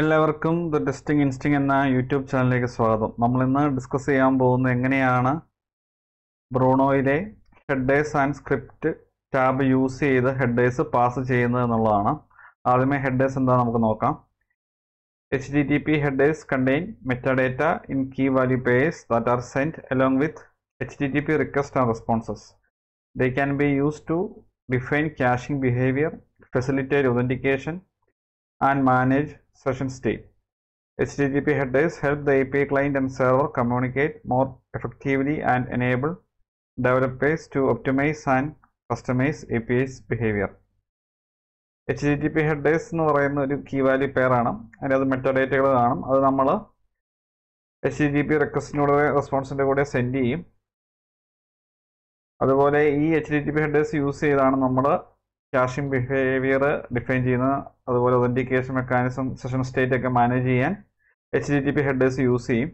എല്ലാവർക്കും the testing instinct എന്ന YouTube ചാനലിലേക്ക് സ്വാഗതം നമ്മൾ ഇന്ന് ഡിസ്കസ് ചെയ്യാൻ പോകുന്നത് എങ്ങനെയാണ് ബ്രോണോയിലെ headers and script tab use ചെയ്ത് ഹെഡേഴ്സ് പാസ് ചെയ്യുന്നത് എന്നുള്ളതാണ് ആദ്യമേ ഹെഡേഴ്സ് എന്താ നമുക്ക് നോക്കാം H T T P headers contain metadata in key value pairs that are sent along with H T T P request and responses they can be use to define caching behaviour facilitate authentication and manage session state. HTTP headers help the API client and server communicate more effectively and enable developers to optimize and customize API's behavior. HTTP headers T P headers എന്ന് പറയുന്ന ഒരു key value പെയറാണ് അതിനകത്ത് മെറ്റഡേറ്റകൾ കാണും അത് നമ്മൾ H T T P റിക്വസ്റ്റിനോട് റെസ്പോൺസിൻ്റെ കൂടെ സെൻഡ് ചെയ്യും അതുപോലെ ഈ H T T P headers use ചെയ്താണ് നമ്മൾ കാഷിംഗ് ബിഹേവിയർ ഡിഫൈൻ ചെയ്യുന്ന അതുപോലെ ഒതൻറ്റിക്കേഷൻ മെക്കാനിസം സെഷൻ സ്റ്റേറ്റ് ഒക്കെ മാനേജ് ചെയ്യാൻ H T T P headers use ചെയ്യും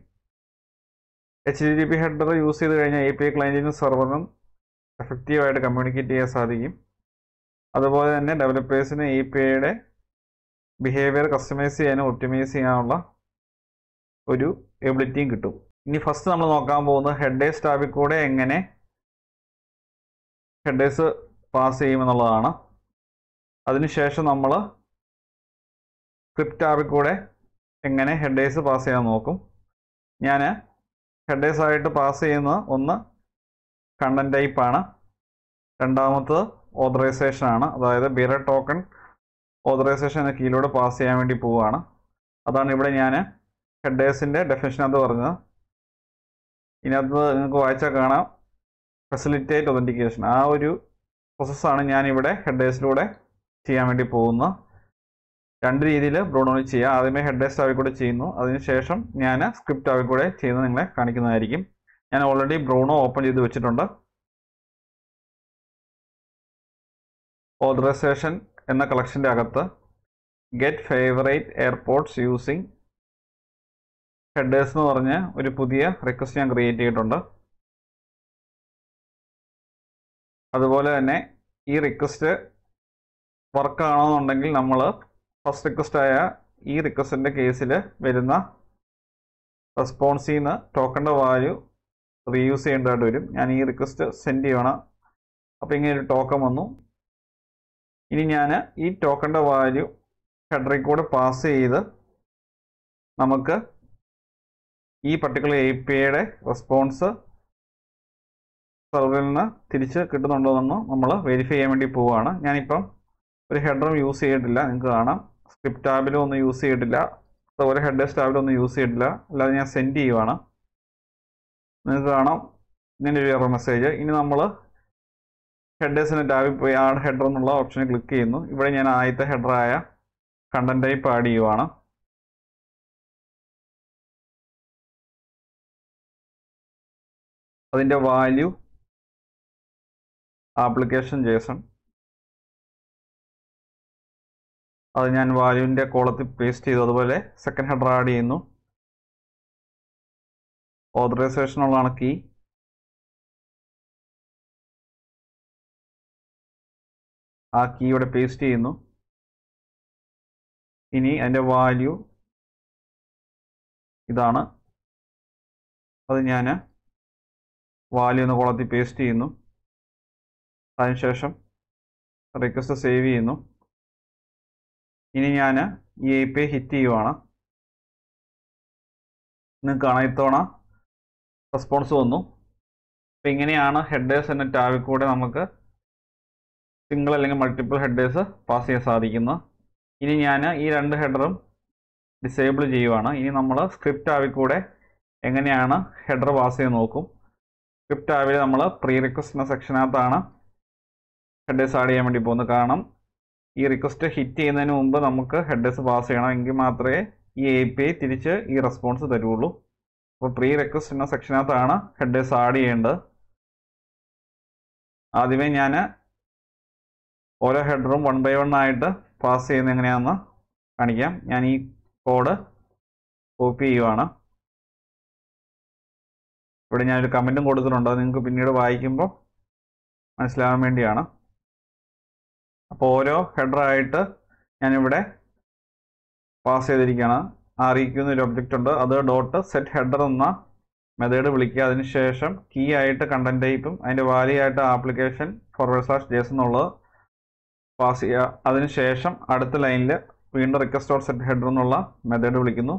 H T T P header use ചെയ്ത് കഴിഞ്ഞാൽ എ പി ഐ ക്ലയൻറ്റിനും സെർവറിനും എഫക്റ്റീവായിട്ട് കമ്മ്യൂണിക്കേറ്റ് ചെയ്യാൻ സാധിക്കും അതുപോലെ തന്നെ ഡെവലപ്പേഴ്സിന് എ പി ഐയുടെ ബിഹേവിയർ കസ്റ്റമൈസ് ചെയ്യാനും ഒപ്റ്റിമൈസ് ചെയ്യാനുള്ള ഒരു എബിലിറ്റിയും കിട്ടും ഇനി ഫസ്റ്റ് നമ്മൾ നോക്കാൻ പോകുന്നത് ഹെഡേഴ്സ് ടാബിൽ കൂടെ എങ്ങനെ ഹെഡേഴ്സ് പാസ് ചെയ്യുമെന്നുള്ളതാണ് അതിനുശേഷം നമ്മൾ ക്രിപ്റ്റാറിൽ കൂടെ എങ്ങനെ ഹെഡേഴ്സ് പാസ് ചെയ്യാൻ നോക്കും ഞാൻ ഹെഡേഴ്സായിട്ട് പാസ് ചെയ്യുന്ന ഒന്ന് കണ്ടൻറ് ടൈപ്പാണ് രണ്ടാമത്തത് ഓതറൈസേഷൻ ആണ് അതായത് ബിറ ടോക്കൺ ഓതറൈസേഷൻ എന്ന കീയിലൂടെ പാസ് ചെയ്യാൻ വേണ്ടി പോവുകയാണ് അതാണ് ഇവിടെ ഞാൻ ഹെഡേഴ്സിൻ്റെ ഡെഫിനേഷനകത്ത് പറഞ്ഞത് ഇതിനകത്ത് നിങ്ങൾക്ക് വായിച്ചാൽ കാണാം ഫെസിലിറ്റേറ്റ് ഒതൻറ്റിക്കേഷൻ ആ ഒരു പ്രോസസ്സാണ് ഞാനിവിടെ ഹെഡേഴ്സിലൂടെ ചെയ്യാൻ വേണ്ടി പോകുന്ന രണ്ട് രീതിയിൽ ബ്രോഡോണി ചെയ്യാം ആദ്യമേ ഹെഡേഴ്സ് ആവി കൂടെ ചെയ്യുന്നു അതിനുശേഷം ഞാൻ സ്ക്രിപ്റ്റ് ആവി കൂടെ ചെയ്യുന്നത് നിങ്ങളെ കാണിക്കുന്നതായിരിക്കും ഞാൻ ഓൾറെഡി ബ്രോണോ ഓപ്പൺ ചെയ്ത് വെച്ചിട്ടുണ്ട് ഓതറൈസേഷൻ എന്ന കളക്ഷൻ്റെ അകത്ത് get favourite airports using headers എന്ന് പറഞ്ഞ് ഒരു പുതിയ റിക്വസ്റ്റ് ഞാൻ ക്രിയേറ്റ് ചെയ്തിട്ടുണ്ട് അതുപോലെ തന്നെ ഈ റിക്വസ്റ്റ് വർക്ക് ആണെന്നുണ്ടെങ്കിൽ നമ്മൾ ഫസ്റ്റ് റിക്വസ്റ്റ് ആയ ഈ റിക്വസ്റ്റിൻ്റെ കേസിൽ വരുന്ന റെസ്പോൺസിൽ നിന്ന് ടോക്കണിൻ്റെ വാല്യൂ റീയൂസ് ചെയ്യേണ്ടതായിട്ട് വരും ഞാൻ ഈ റിക്വസ്റ്റ് സെൻഡ് ചെയ്യണം അപ്പോൾ ഇങ്ങനെ ഒരു ടോക്കൺ വന്നു ഇനി ഞാൻ ഈ ടോക്കണിൻ്റെ വാല്യൂ ഹെഡറിൽ കൂടെ പാസ് ചെയ്ത് നമുക്ക് ഈ പർട്ടിക്കുലർ എ പി ഐയുടെ റെസ്പോൺസ് സെർവറിൽ നിന്ന് തിരിച്ച് കിട്ടുന്നുണ്ടോയെന്ന് നമ്മൾ വെരിഫൈ ചെയ്യാൻ വേണ്ടി പോവുകയാണ് ഞാനിപ്പം ഒരു ഹെഡറും യൂസ് ചെയ്തിട്ടില്ല നിങ്ങൾക്ക് കാണാം സ്ക്രിപ്റ്റ് ടാബിലും ഒന്നും യൂസ് ചെയ്തിട്ടില്ല അതുപോലെ ഹെഡേഴ്സ് ടാബിലും ഒന്നും യൂസ് ചെയ്തിട്ടില്ല അല്ലാതെ ഞാൻ സെൻഡ് ചെയ്യുവാണ് നിങ്ങൾക്ക് കാണാം ഇങ്ങനെ ഒരു മെസ്സേജ് ഇനി നമ്മൾ ഹെഡേഴ്സിൻ്റെ ടാബിൽ പോയി ആ ഹെഡർ എന്നുള്ള ഓപ്ഷനിൽ ക്ലിക്ക് ചെയ്യുന്നു ഇവിടെ ഞാൻ ആദ്യത്തെ ഹെഡറായ കണ്ടന്റ് ടൈപ്പ് ആഡ് ചെയ്യുവാണ് അതിൻ്റെ വാല്യൂ ആപ്ലിക്കേഷൻ ജേസൺ അത് ഞാൻ വാല്യൂവിൻ്റെ കോളത്തിൽ പേസ്റ്റ് ചെയ്തു അതുപോലെ സെക്കൻഡ് ഹെഡർ ആഡ് ചെയ്യുന്നു ഓതറൈസേഷൻ ഉള്ളതാണ് കീ ആ കീ ഇവിടെ പേസ്റ്റ് ചെയ്യുന്നു ഇനി അതിൻ്റെ വാല്യൂ ഇതാണ് അത് ഞാൻ വാല്യൂ എന്ന കോളത്തിൽ പേസ്റ്റ് ചെയ്യുന്നു അതിനുശേഷം റിക്വസ്റ്റ് സേവ് ചെയ്യുന്നു ഇനി ഞാൻ ഈ എ പി ഹിറ്റ് ചെയ്യുവാണ് നിങ്ങൾക്കാണ് ഇത്തവണ റെസ്പോൺസ് വന്നു അപ്പം ഇങ്ങനെയാണ് ഹെഡേഴ്സ് എന്ന ടാബിൽ കൂടെ നമുക്ക് സിംഗിൾ അല്ലെങ്കിൽ മൾട്ടിപ്പിൾ ഹെഡേഴ്സ് പാസ് ചെയ്യാൻ സാധിക്കുന്നത് ഇനി ഞാൻ ഈ രണ്ട് ഹെഡറും ഡിസേബിൾ ചെയ്യുവാണ് ഇനി നമ്മൾ സ്ക്രിപ്റ്റ് ആവിൽ കൂടെ എങ്ങനെയാണ് ഹെഡർ പാസ് ചെയ്ത് നോക്കും സ്ക്രിപ്റ്റ് ആവിൽ നമ്മൾ പ്രീ റിക്വസ്റ്റ് എന്ന സെക്ഷനകത്താണ് ഹെഡേഴ്സ് ആഡ് ചെയ്യാൻ വേണ്ടി പോകുന്നു കാരണം ഈ റിക്വസ്റ്റ് ഹിറ്റ് ചെയ്യുന്നതിന് മുമ്പ് നമുക്ക് ഹെഡേഴ്സ് പാസ് ചെയ്യണം മാത്രമേ ഈ എ പി ഐ തിരിച്ച് ഈ റെസ്പോൺസ് തരുള്ളൂ അപ്പോൾ പ്രീ റിക്വസ്റ്റ് എന്ന സെക്ഷനകത്താണ് ഹെഡേഴ്സ് ആഡ് ചെയ്യേണ്ടത് ആദ്യമേ ഞാൻ ഓരോ ഹെഡറും വൺ ബൈ വൺ ആയിട്ട് പാസ് ചെയ്യുന്ന എങ്ങനെയാണെന്ന് കാണിക്കാം ഞാൻ ഈ കോഡ് കോപ്പി ചെയ്യുവാണ് ഇവിടെ ഞാനൊരു കമൻറ്റും കൊടുത്തിട്ടുണ്ട് നിങ്ങൾക്ക് പിന്നീട് വായിക്കുമ്പോൾ മനസ്സിലാകാൻ വേണ്ടിയാണ് അപ്പോൾ ഓരോ ഹെഡറായിട്ട് ഞാനിവിടെ പാസ് ചെയ്തിരിക്കുകയാണ് ആർ ഒരു ഒബ്ജക്റ്റ് ഉണ്ട് അത് ഡോട്ട് സെറ്റ് ഹെഡർ എന്ന മെത്തേഡ് വിളിക്കുക അതിനുശേഷം കീ ആയിട്ട് കണ്ടന്റ് ടൈപ്പും അതിൻ്റെ വാല്യൂ ആയിട്ട് ആപ്ലിക്കേഷൻ ഫോർവേഡ് സ്ലാഷ് ജേസ് എന്നുള്ളത് പാസ് ചെയ്യുക അതിനുശേഷം അടുത്ത ലൈനിൽ വീണ്ടും റിക്വസ്റ്റ് ഓർ സെറ്റ് ഹെഡർ എന്നുള്ള മെത്തേഡ് വിളിക്കുന്നു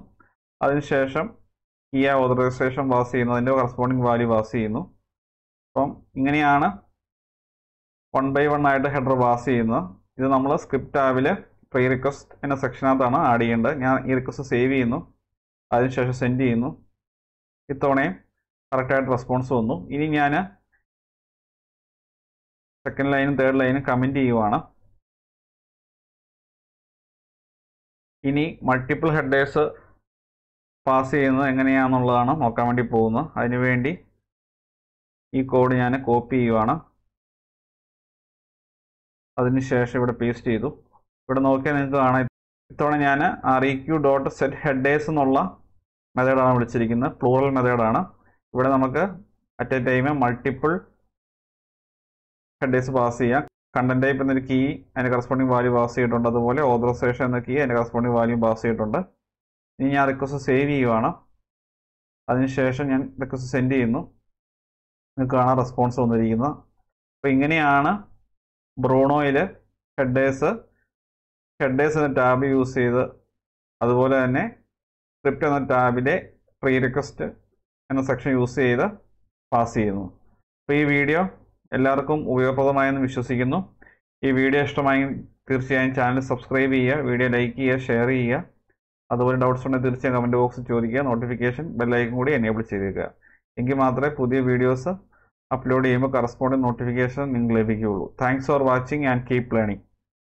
അതിനുശേഷം കീ ആ ഓതറൈസേഷൻ പാസ് ചെയ്യുന്നു അതിൻ്റെ കറസ്പോണ്ടിങ് വാല്യൂ പാസ് ചെയ്യുന്നു അപ്പം ഇങ്ങനെയാണ് വൺ ബൈ വൺ ആയിട്ട് ഹെഡർ പാസ് ചെയ്യുന്നത് ഇത് നമ്മൾ സ്ക്രിപ്റ്റ് ആവിൽ പ്രീ റിക്വസ്റ്റ് എന്ന സെക്ഷനകത്താണ് ആഡ് ചെയ്യേണ്ടത് ഞാൻ ഈ റിക്വസ്റ്റ് സേവ് ചെയ്യുന്നു അതിനുശേഷം സെൻഡ് ചെയ്യുന്നു ഇത്തവണയും കറക്റ്റായിട്ട് റെസ്പോൺസ് വന്നു ഇനി ഞാൻ സെക്കൻഡ് ലൈനും തേർഡ് ലൈനും കമൻറ്റ് ചെയ്യുവാണ് ഇനി മൾട്ടിപ്പിൾ ഹെഡേഴ്സ് പാസ് ചെയ്യുന്നത് എങ്ങനെയാണെന്നുള്ളതാണ് നോക്കാൻ വേണ്ടി പോകുന്നത് അതിനുവേണ്ടി ഈ കോഡ് ഞാൻ കോപ്പി ചെയ്യുവാണ് അതിനുശേഷം ഇവിടെ പേസ്റ്റ് ചെയ്തു ഇവിടെ നോക്കിയാൽ നിങ്ങൾക്ക് കാണാം ഇത്തവണ ഞാൻ R E Q dot set headers എന്നുള്ള മെത്തേഡാണ് വിളിച്ചിരിക്കുന്നത് പ്ലൂറൽ മെത്തേഡാണ് ഇവിടെ നമുക്ക് at a time multiple headers pass ചെയ്യാം കണ്ടന്റ് ടൈപ്പ് എന്നൊരു കീ അതിൻ്റെ കറസ്പോണ്ടിങ് വാല്യൂ പാസ് ചെയ്തിട്ടുണ്ട് അതുപോലെ ഓതറൈസേഷൻ എന്ന കീ അതിൻ്റെ കറസ്പോണ്ടിങ് വാല്യൂ പാസ് ചെയ്തിട്ടുണ്ട് ഇനി ഞാൻ റിക്വസ്റ്റ് സേവ് ചെയ്യുവാണ് അതിനുശേഷം ഞാൻ റിക്വസ്റ്റ് സെൻഡ് ചെയ്യുന്നു നിങ്ങൾക്ക് കാണാൻ റെസ്പോൺസ് വന്നിരിക്കുന്നത് അപ്പോൾ ഇങ്ങനെയാണ് ബ്രൂണോയിൽ ഹെഡേഴ്സ് ഹെഡേഴ്സ് എന്ന ടാബ് യൂസ് ചെയ്ത് അതുപോലെ തന്നെ സ്ക്രിപ്റ്റ് എന്ന ടാബിലെ പ്രീ റിക്വസ്റ്റ് എന്ന സെക്ഷൻ യൂസ് ചെയ്ത് പാസ് ചെയ്യുന്നു അപ്പോൾ ഈ വീഡിയോ എല്ലാവർക്കും ഉപയോഗപ്രദമായെന്ന് വിശ്വസിക്കുന്നു ഈ വീഡിയോ ഇഷ്ടമായി തീർച്ചയായും ചാനൽ സബ്സ്ക്രൈബ് ചെയ്യുക വീഡിയോ ലൈക്ക് ചെയ്യുക ഷെയർ ചെയ്യുക അതുപോലെ ഡൗട്ട്സ് ഉണ്ടെങ്കിൽ തീർച്ചയായും കമൻറ്റ് ബോക്സിൽ ചോദിക്കുക നോട്ടിഫിക്കേഷൻ ബെല്ലൈക്കും കൂടി എനേബിൾ ചെയ്തേക്കുക എങ്കിൽ മാത്രമേ പുതിയ വീഡിയോസ് അപ്ലോഡ് ചെയ്യുമ്പോൾ കറസ്പോണ്ടിങ് നോട്ടിഫിക്കേഷൻ നിങ്ങൾക്ക് ലഭിക്കുകയുള്ളൂ thanks for watching and keep learning